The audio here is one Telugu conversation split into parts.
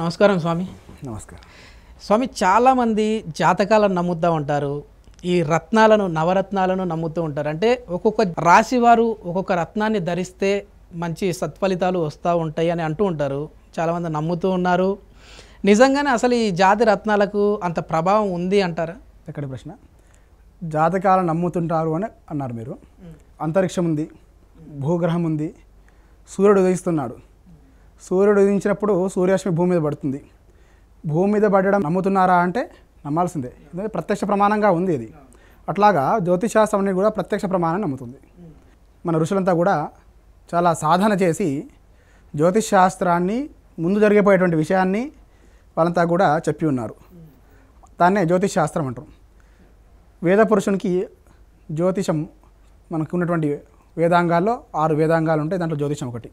నమస్కారం స్వామి నమస్కారం స్వామి చాలామంది జాతకాలను నమ్ముతూ ఉంటారు ఈ రత్నాలను నవరత్నాలను నమ్ముతూ ఉంటారు అంటే ఒక్కొక్క రాశి వారు ఒక్కొక్క రత్నాన్ని ధరిస్తే మంచి సత్ఫలితాలు వస్తూ ఉంటాయి అని అంటూ ఉంటారు చాలామంది నమ్ముతూ ఉన్నారు నిజంగానే అసలు ఈ జాతి రత్నాలకు అంత ప్రభావం ఉంది అంటారా ఎక్కడ ప్రశ్న జాతకాలను నమ్ముతుంటారు అని అన్నారు మీరు అంతరిక్షం ఉంది భూగ్రహం ఉంది సూర్యుడు ఉదయిస్తున్నాడు సూర్యుడు ఉదించినప్పుడు సూర్యరశ్మి భూమి మీద పడుతుంది భూమి మీద పడడం నమ్ముతున్నారా అంటే నమ్మాల్సిందే ఎందుకంటే ప్రత్యక్ష ప్రమాణంగా ఉంది ఇది అట్లాగా శాస్త్రం అనేది కూడా ప్రత్యక్ష ప్రమాణం నమ్ముతుంది మన ఋషులంతా కూడా చాలా సాధన చేసి జ్యోతిష్ శాస్త్రాన్ని ముందు జరిగిపోయేటువంటి విషయాన్ని వాళ్ళంతా కూడా చెప్పి ఉన్నారు దాన్నే జ్యోతిష్ శాస్త్రం అంటారు వేద పురుషునికి జ్యోతిషం మనకు ఉన్నటువంటి వేదాంగాల్లో ఆరు వేదాంగాలు ఉంటాయి దాంట్లో జ్యోతిషం ఒకటి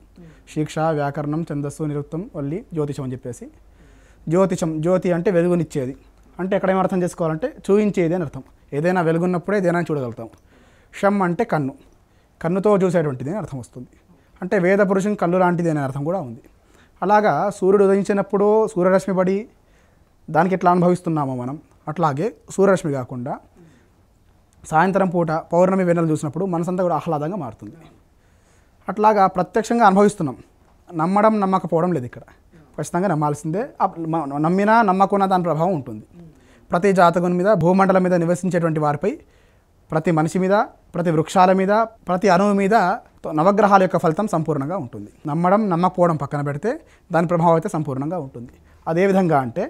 శిక్ష వ్యాకరణం ఛందస్సు నిరుక్తం వల్లి జ్యోతిషం అని చెప్పేసి జ్యోతిషం జ్యోతి అంటే వెలుగునిచ్చేది అంటే ఎక్కడ అర్థం చేసుకోవాలంటే చూయించేది అని అర్థం ఏదైనా వెలుగున్నప్పుడే ఏదైనా చూడగలుగుతాం షమ్ అంటే కన్ను కన్నుతో చూసేటువంటిది అని అర్థం వస్తుంది అంటే వేద పురుషం కళ్ళు లాంటిది అనే అర్థం కూడా ఉంది అలాగా సూర్యుడు ఉదయించినప్పుడు సూర్యరశ్మి పడి దానికి ఎట్లా అనుభవిస్తున్నామో మనం అట్లాగే సూర్యరశ్మి కాకుండా సాయంత్రం పూట పౌర్ణమి వెన్నెలు చూసినప్పుడు మనసంతా కూడా ఆహ్లాదంగా మారుతుంది అట్లాగా ప్రత్యక్షంగా అనుభవిస్తున్నాం నమ్మడం నమ్మకపోవడం లేదు ఇక్కడ ఖచ్చితంగా నమ్మాల్సిందే నమ్మినా నమ్మకున్న దాని ప్రభావం ఉంటుంది ప్రతి జాతకం మీద భూమండలం మీద నివసించేటువంటి వారిపై ప్రతి మనిషి మీద ప్రతి వృక్షాల మీద ప్రతి అణువు మీద నవగ్రహాల యొక్క ఫలితం సంపూర్ణంగా ఉంటుంది నమ్మడం నమ్మకపోవడం పక్కన పెడితే దాని ప్రభావం అయితే సంపూర్ణంగా ఉంటుంది అదేవిధంగా అంటే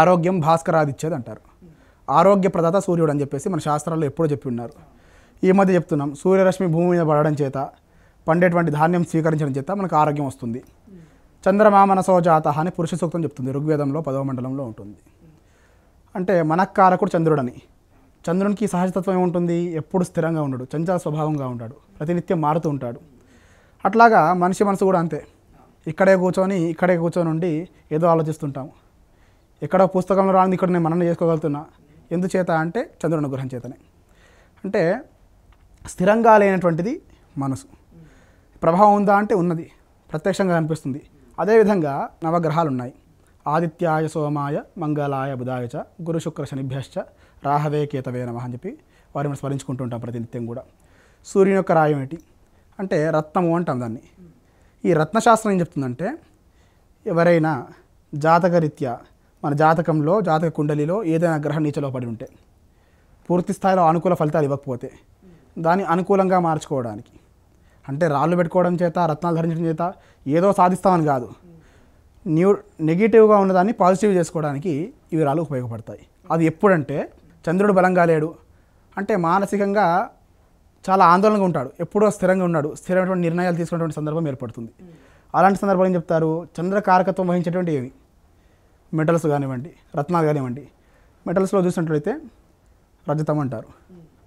ఆరోగ్యం భాస్కరాదిచ్చేది అంటారు ఆరోగ్య ప్రదాత సూర్యుడు అని చెప్పేసి మన శాస్త్రాల్లో ఎప్పుడూ చెప్పి ఉన్నారు ఈ మధ్య చెప్తున్నాం సూర్యరశ్మి భూమి మీద పడడం చేత పండేటువంటి ధాన్యం స్వీకరించడం చేత మనకు ఆరోగ్యం వస్తుంది చంద్రమామన సోజాత అని పురుష సూక్తం చెప్తుంది ఋగ్వేదంలో పదవ మండలంలో ఉంటుంది అంటే మనక్కారకుడు చంద్రుడని చంద్రునికి సహజతత్వం ఏముంటుంది ఎప్పుడు స్థిరంగా ఉండడు చంచల స్వభావంగా ఉంటాడు ప్రతినిత్యం మారుతూ ఉంటాడు అట్లాగా మనిషి మనసు కూడా అంతే ఇక్కడే కూర్చొని ఇక్కడే కూర్చొని ఉండి ఏదో ఆలోచిస్తుంటాము ఎక్కడో పుస్తకంలో రానిది ఇక్కడ నేను మనన చేసుకోగలుగుతున్నా ఎందుచేత అంటే చంద్రుని అనుగ్రహం చేతనే అంటే స్థిరంగా లేనటువంటిది మనసు ప్రభావం ఉందా అంటే ఉన్నది ప్రత్యక్షంగా కనిపిస్తుంది అదేవిధంగా నవగ్రహాలు ఉన్నాయి ఆదిత్యాయ సోమాయ మంగళాయ బుధాయ చ గురు శుక్ర శనిభ్యశ్చ రాహవే కేతవే నమ అని చెప్పి వారిని స్మరించుకుంటూ ఉంటాం ప్రతినిత్యం కూడా సూర్యుని యొక్క రాయం ఏంటి అంటే రత్నము అంటాం దాన్ని ఈ రత్నశాస్త్రం ఏం చెప్తుందంటే ఎవరైనా జాతకరీత్యా మన జాతకంలో జాతక కుండలిలో ఏదైనా గ్రహం నీచలో పడి ఉంటే పూర్తి స్థాయిలో అనుకూల ఫలితాలు ఇవ్వకపోతే దాన్ని అనుకూలంగా మార్చుకోవడానికి అంటే రాళ్ళు పెట్టుకోవడం చేత రత్నాలు ధరించడం చేత ఏదో సాధిస్తామని కాదు న్యూ నెగిటివ్గా ఉన్నదాన్ని పాజిటివ్ చేసుకోవడానికి ఇవి రాళ్ళు ఉపయోగపడతాయి అది ఎప్పుడంటే చంద్రుడు బలంగా లేడు అంటే మానసికంగా చాలా ఆందోళనగా ఉంటాడు ఎప్పుడో స్థిరంగా ఉన్నాడు స్థిరమైనటువంటి నిర్ణయాలు తీసుకున్నటువంటి సందర్భం ఏర్పడుతుంది అలాంటి సందర్భాలు ఏం చెప్తారు చంద్రకారకత్వం వహించేటువంటి ఏవి మెటల్స్ కానివ్వండి రత్నాలు కానివ్వండి మెటల్స్లో చూసినట్లయితే రజతం అంటారు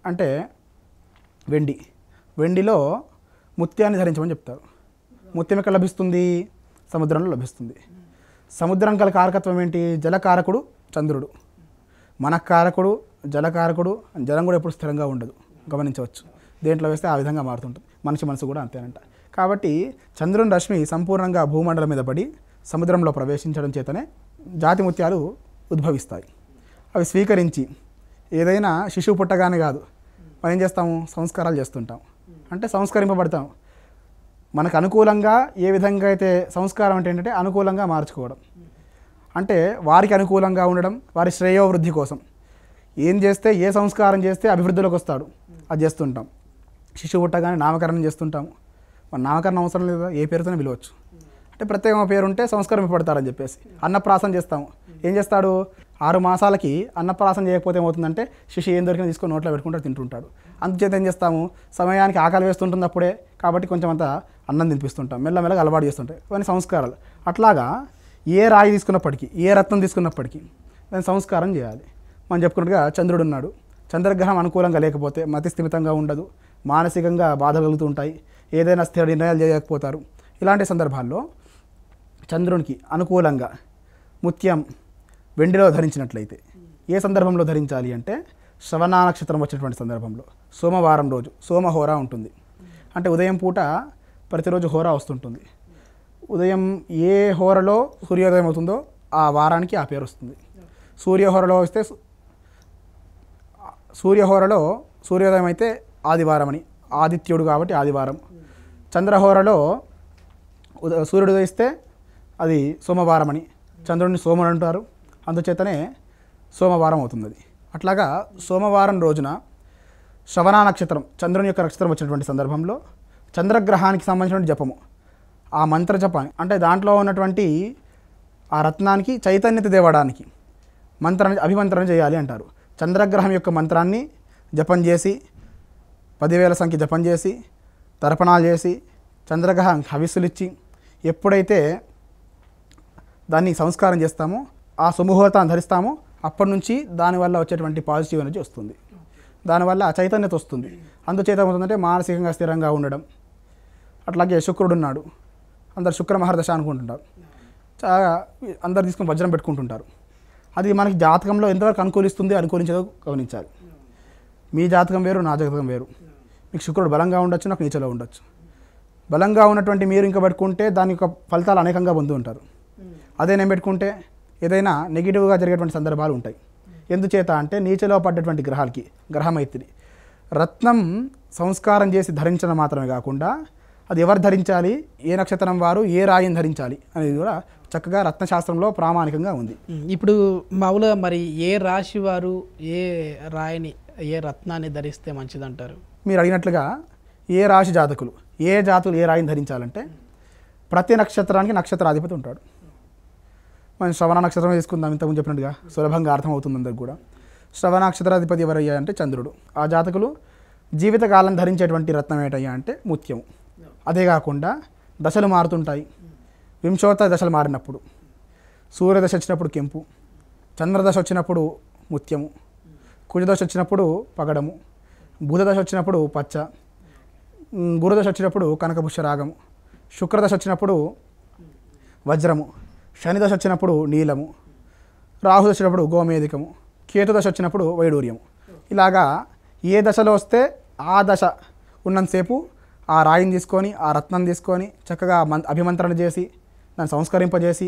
అంటే వెండి వెండిలో ముత్యాన్ని ధరించమని చెప్తారు ముత్యం ఎక్కడ లభిస్తుంది సముద్రంలో లభిస్తుంది సముద్రం గల కారకత్వం ఏంటి జలకారకుడు చంద్రుడు మన కారకుడు జలకారకుడు జలం కూడా ఎప్పుడు స్థిరంగా ఉండదు గమనించవచ్చు దేంట్లో వేస్తే ఆ విధంగా మారుతుంటుంది మనిషి మనసు కూడా అంతేనంట కాబట్టి చంద్రుని రశ్మి సంపూర్ణంగా భూమండలం మీద పడి సముద్రంలో ప్రవేశించడం చేతనే జాతి ముత్యాలు ఉద్భవిస్తాయి అవి స్వీకరించి ఏదైనా శిశువు పుట్టగానే కాదు మనం ఏం చేస్తాము సంస్కారాలు చేస్తుంటాం అంటే సంస్కరింపబడతాం మనకు అనుకూలంగా ఏ విధంగా అయితే సంస్కారం అంటే ఏంటంటే అనుకూలంగా మార్చుకోవడం అంటే వారికి అనుకూలంగా ఉండడం వారి శ్రేయోవృద్ధి కోసం ఏం చేస్తే ఏ సంస్కారం చేస్తే అభివృద్ధిలోకి వస్తాడు అది చేస్తుంటాం శిశువు పుట్టగానే నామకరణం చేస్తుంటాము మన నామకరణం అవసరం లేదా ఏ పేరుతోనే పిలవచ్చు అంటే ప్రత్యేకమైన పేరు ఉంటే పడతారని చెప్పేసి అన్నప్రాసం చేస్తాము ఏం చేస్తాడు ఆరు మాసాలకి అన్నప్రాసం చేయకపోతే ఏమవుతుందంటే శిష్యు ఏం దొరికినా తీసుకొని నోట్లో పెట్టుకుంటూ తింటుంటాడు అందుచేత ఏం చేస్తాము సమయానికి ఆకలి వేస్తుంటుంది అప్పుడే కాబట్టి కొంచెం అంత అన్నం తినిపిస్తుంటాం మెల్లమెల్లగా అలవాటు చేస్తుంటాయి ఇవన్నీ సంస్కారాలు అట్లాగా ఏ రాయి తీసుకున్నప్పటికీ ఏ రత్నం తీసుకున్నప్పటికీ దాన్ని సంస్కారం చేయాలి మనం చెప్పుకున్నట్టుగా చంద్రుడు ఉన్నాడు చంద్రగ్రహం అనుకూలంగా లేకపోతే మతి స్థిమితంగా ఉండదు మానసికంగా బాధ కలుగుతూ ఉంటాయి ఏదైనా స్థిర నిర్ణయాలు చేయకపోతారు ఇలాంటి సందర్భాల్లో చంద్రునికి అనుకూలంగా ముత్యం వెండిలో ధరించినట్లయితే ఏ సందర్భంలో ధరించాలి అంటే శ్రవణ నక్షత్రం వచ్చినటువంటి సందర్భంలో సోమవారం రోజు సోమహోరా ఉంటుంది అంటే ఉదయం పూట ప్రతిరోజు హోరా వస్తుంటుంది ఉదయం ఏ హోరలో సూర్యోదయం అవుతుందో ఆ వారానికి ఆ పేరు వస్తుంది సూర్యహోరలో వస్తే సూర్యహోరలో సూర్యోదయం అయితే ఆదివారం అని ఆదిత్యుడు కాబట్టి ఆదివారం చంద్రహోరలో సూర్యుడు ఉదయిస్తే అది సోమవారం అని చంద్రుడిని సోముడు అంటారు అందుచేతనే సోమవారం అవుతుంది అది అట్లాగా సోమవారం రోజున శ్రవణా నక్షత్రం చంద్రుని యొక్క నక్షత్రం వచ్చినటువంటి సందర్భంలో చంద్రగ్రహానికి సంబంధించిన జపము ఆ మంత్ర జపం అంటే దాంట్లో ఉన్నటువంటి ఆ రత్నానికి చైతన్యత దేవడానికి మంత్రాన్ని అభిమంత్రణ చేయాలి అంటారు చంద్రగ్రహం యొక్క మంత్రాన్ని జపం చేసి పదివేల సంఖ్య జపం చేసి తర్పణాలు చేసి చంద్రగ్రహం హవిస్సులిచ్చి ఎప్పుడైతే దాన్ని సంస్కారం చేస్తాము ఆ సుముహూర్తాన్ని ధరిస్తాము అప్పటి నుంచి దానివల్ల వచ్చేటువంటి పాజిటివ్ ఎనర్జీ వస్తుంది దానివల్ల ఆ చైతన్యత వస్తుంది అందుచేత ఏమవుతుందంటే మానసికంగా స్థిరంగా ఉండడం అట్లాగే శుక్రుడు ఉన్నాడు అందరు శుక్ర మహర్దశ అనుకుంటుంటారు చాలా అందరు తీసుకుని వజ్రం పెట్టుకుంటుంటారు అది మనకి జాతకంలో ఎంతవరకు అనుకూలిస్తుంది అనుకూలించదో గమనించాలి మీ జాతకం వేరు నా జాతకం వేరు మీకు శుక్రుడు బలంగా ఉండొచ్చు నాకు నీచలో ఉండొచ్చు బలంగా ఉన్నటువంటి మీరు ఇంకా పెట్టుకుంటే దాని యొక్క ఫలితాలు అనేకంగా పొందుంటారు ఉంటారు అదే నేను పెట్టుకుంటే ఏదైనా నెగిటివ్గా జరిగేటువంటి సందర్భాలు ఉంటాయి ఎందుచేత అంటే నీచలో పడ్డటువంటి గ్రహాలకి గ్రహమైతిని రత్నం సంస్కారం చేసి ధరించడం మాత్రమే కాకుండా అది ఎవరు ధరించాలి ఏ నక్షత్రం వారు ఏ రాయిని ధరించాలి అనేది కూడా చక్కగా రత్నశాస్త్రంలో ప్రామాణికంగా ఉంది ఇప్పుడు మామూలుగా మరి ఏ రాశి వారు ఏ రాయిని ఏ రత్నాన్ని ధరిస్తే మంచిదంటారు మీరు అడిగినట్లుగా ఏ రాశి జాతకులు ఏ జాతులు ఏ రాయిని ధరించాలంటే ప్రతి నక్షత్రానికి నక్షత్రాధిపతి ఉంటాడు మనం శ్రవణ నక్షత్రం తీసుకుందాం ఇంతకుముందు చెప్పినట్టుగా సులభంగా అర్థమవుతుంది అందరికి కూడా శ్రవణ నక్షత్రాధిపతి ఎవరయ్యా అంటే చంద్రుడు ఆ జాతకులు జీవితకాలం ధరించేటువంటి రత్నం ఏటయ్యా అంటే ముత్యం అదే కాకుండా దశలు మారుతుంటాయి వింశోత్తర దశలు మారినప్పుడు సూర్యదశ వచ్చినప్పుడు కెంపు చంద్రదశ వచ్చినప్పుడు ముత్యము కుజదశ వచ్చినప్పుడు పగడము బుధదశ వచ్చినప్పుడు పచ్చ గురుదశ వచ్చినప్పుడు కనకపుష్ప రాగము శుక్రదశ వచ్చినప్పుడు వజ్రము శనిదశ వచ్చినప్పుడు నీలము రాహు వచ్చినప్పుడు గోమేధికము కేతు దశ వచ్చినప్పుడు వైడూర్యము ఇలాగా ఏ దశలో వస్తే ఆ దశ ఉన్నంతసేపు ఆ రాయిని తీసుకొని ఆ రత్నం తీసుకొని చక్కగా మం అభిమంత్రణ చేసి దాన్ని సంస్కరింపజేసి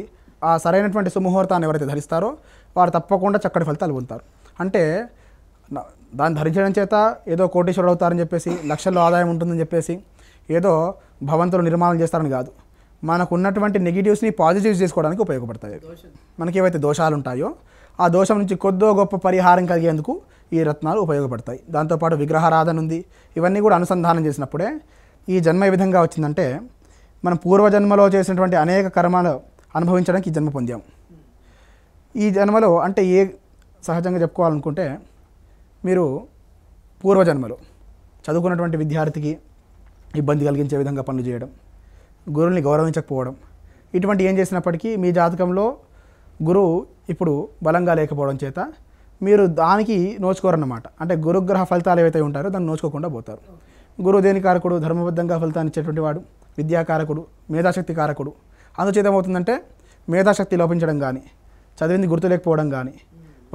ఆ సరైనటువంటి సుముహూర్తాన్ని ఎవరైతే ధరిస్తారో వారు తప్పకుండా చక్కటి ఫలితాలు పొందుతారు అంటే దాన్ని ధరించడం చేత ఏదో కోటీశ్వరుడు అవుతారని చెప్పేసి లక్షల్లో ఆదాయం ఉంటుందని చెప్పేసి ఏదో భవంతులు నిర్మాణం చేస్తారని కాదు మనకు ఉన్నటువంటి నెగిటివ్స్ని పాజిటివ్స్ చేసుకోవడానికి ఉపయోగపడతాయి మనకి ఏవైతే దోషాలు ఉంటాయో ఆ దోషం నుంచి కొద్దో గొప్ప పరిహారం కలిగేందుకు ఈ రత్నాలు ఉపయోగపడతాయి దాంతోపాటు విగ్రహారాధన ఉంది ఇవన్నీ కూడా అనుసంధానం చేసినప్పుడే ఈ జన్మ ఏ విధంగా వచ్చిందంటే మనం పూర్వజన్మలో చేసినటువంటి అనేక కర్మాలు అనుభవించడానికి ఈ జన్మ పొందాం ఈ జన్మలో అంటే ఏ సహజంగా చెప్పుకోవాలనుకుంటే మీరు పూర్వజన్మలో చదువుకున్నటువంటి విద్యార్థికి ఇబ్బంది కలిగించే విధంగా పనులు చేయడం గురువుని గౌరవించకపోవడం ఇటువంటి ఏం చేసినప్పటికీ మీ జాతకంలో గురువు ఇప్పుడు బలంగా లేకపోవడం చేత మీరు దానికి నోచుకోరన్నమాట అంటే గురుగ్రహ ఫలితాలు ఏవైతే ఉంటారో దాన్ని నోచుకోకుండా పోతారు గురువు దేని కారకుడు ధర్మబద్ధంగా ఫలితాన్ని ఇచ్చేటువంటి వాడు విద్యాకారకుడు మేధాశక్తి కారకుడు అందుచేత ఏమవుతుందంటే మేధాశక్తి లోపించడం కానీ చదివింది గుర్తు లేకపోవడం కానీ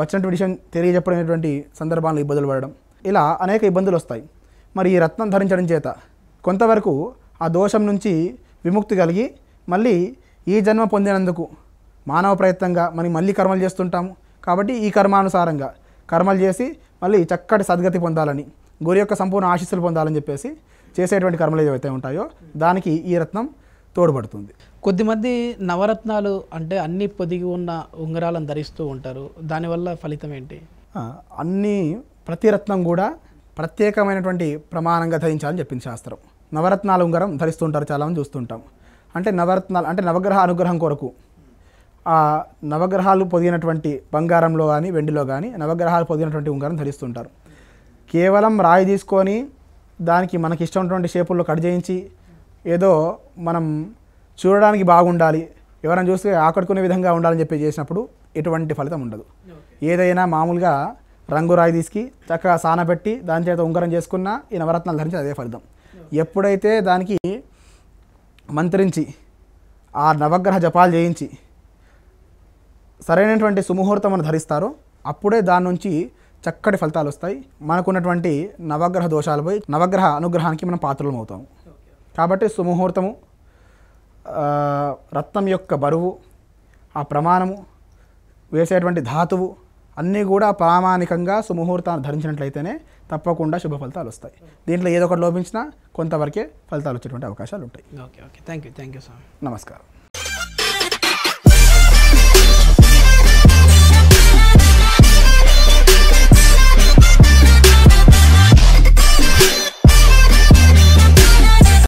వచ్చినటువంటి విషయం తెలియజెప్పడమైనటువంటి సందర్భాల్లో ఇబ్బందులు పడడం ఇలా అనేక ఇబ్బందులు వస్తాయి మరి ఈ రత్నం ధరించడం చేత కొంతవరకు ఆ దోషం నుంచి విముక్తి కలిగి మళ్ళీ ఈ జన్మ పొందినందుకు మానవ ప్రయత్నంగా మనకి మళ్ళీ కర్మలు చేస్తుంటాము కాబట్టి ఈ కర్మానుసారంగా కర్మలు చేసి మళ్ళీ చక్కటి సద్గతి పొందాలని గురి యొక్క సంపూర్ణ ఆశీస్సులు పొందాలని చెప్పేసి చేసేటువంటి కర్మలు ఏవైతే ఉంటాయో దానికి ఈ రత్నం తోడ్పడుతుంది కొద్దిమంది నవరత్నాలు అంటే అన్ని పొదిగి ఉన్న ఉంగరాలను ధరిస్తూ ఉంటారు దానివల్ల ఫలితం ఏంటి అన్ని ప్రతి రత్నం కూడా ప్రత్యేకమైనటువంటి ప్రమాణంగా ధరించాలని చెప్పింది శాస్త్రం నవరత్నాల ఉంగరం ధరిస్తుంటారు చాలామంది చూస్తుంటాం అంటే నవరత్నాలు అంటే నవగ్రహ అనుగ్రహం కొరకు ఆ నవగ్రహాలు పొదిగినటువంటి బంగారంలో కానీ వెండిలో కానీ నవగ్రహాలు పొదిగినటువంటి ఉంగరం ధరిస్తుంటారు కేవలం రాయి తీసుకొని దానికి మనకి ఇష్టమైనటువంటి షేపుల్లో కట్ చేయించి ఏదో మనం చూడడానికి బాగుండాలి ఎవరైనా చూస్తే ఆకట్టుకునే విధంగా ఉండాలని చెప్పి చేసినప్పుడు ఎటువంటి ఫలితం ఉండదు ఏదైనా మామూలుగా రంగు రాయి తీసుకి చక్కగా సానబెట్టి దాని చేత ఉంగరం చేసుకున్నా ఈ నవరత్నాలు ధరించి అదే ఫలితం ఎప్పుడైతే దానికి మంత్రించి ఆ నవగ్రహ జపాలు చేయించి సరైనటువంటి సుముహూర్తం ధరిస్తారో అప్పుడే దాని నుంచి చక్కటి ఫలితాలు వస్తాయి మనకున్నటువంటి నవగ్రహ దోషాలపై నవగ్రహ అనుగ్రహానికి మనం పాత్రలు అవుతాము కాబట్టి సుముహూర్తము రత్నం యొక్క బరువు ఆ ప్రమాణము వేసేటువంటి ధాతువు అన్నీ కూడా ప్రామాణికంగా సుముహూర్తాన్ని ధరించినట్లయితేనే తప్పకుండా శుభ ఫలితాలు వస్తాయి దీంట్లో ఏదో ఒకటి లోపించినా కొంతవరకే ఫలితాలు వచ్చేటువంటి అవకాశాలు ఉంటాయి okay okay thank you thank you sir నమస్కారం